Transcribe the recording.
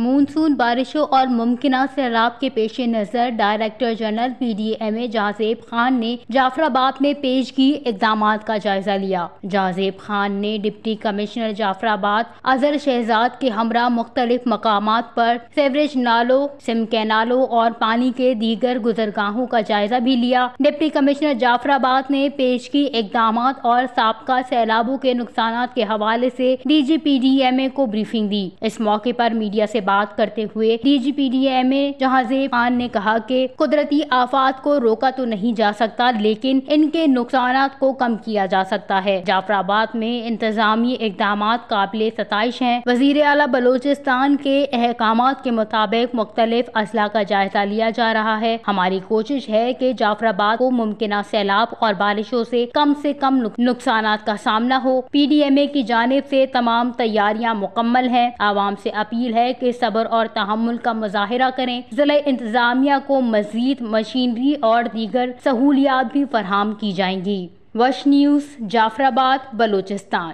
monsoon बारिशों और मुमकिन सैलाब के पेश नज़र director general P D M A Jahanzeb Khan ने जाफराबाद में पेश की इकदाम का जायजा लिया जहाजेब खान ने डिप्टी कमिश्नर जाफराबाद अजहर शहजाद के हमरा मुख्तलिफ मकाम पर सेवरेज नालों सिम कैनालों और पानी के दीगर गुजरगाहों का जायजा भी लिया डिप्टी कमिश्नर जाफराबाद ने पेश की इकदाम और सबका सैलाबों के नुकसान के हवाले ऐसी D G P D M A को ब्रीफिंग दी इस मौके आरोप मीडिया ऐसी बात करते हुए डीजीपीडीएमए जहाजेब खान ने कहा कि कुदरती आफात को रोका तो नहीं जा सकता लेकिन इनके नुकसान को कम किया जा सकता है जाफराबाद में इंतजामी इकदाम काबिल सतश हैं वजीर अला बलोचिस्तान के अहकाम के मुताबिक मुख्तलिफ अजला का जायजा लिया जा रहा है हमारी कोशिश है कि जाफराबाद को मुमकिन सैलाब और बारिशों से कम से कम नुकसान का सामना हो पी डी एम ए की जानब से तमाम तैयारियां मुकम्मल हैं आवाम से अपील है कि सब्र और तहमुल का मुजाहरा करें जिले इंतजामिया को मजीद मशीनरी और दीगर सहूलियात भी फरहम की जाएंगी वश न्यूज़ जाफराबाद बलूचिस्तान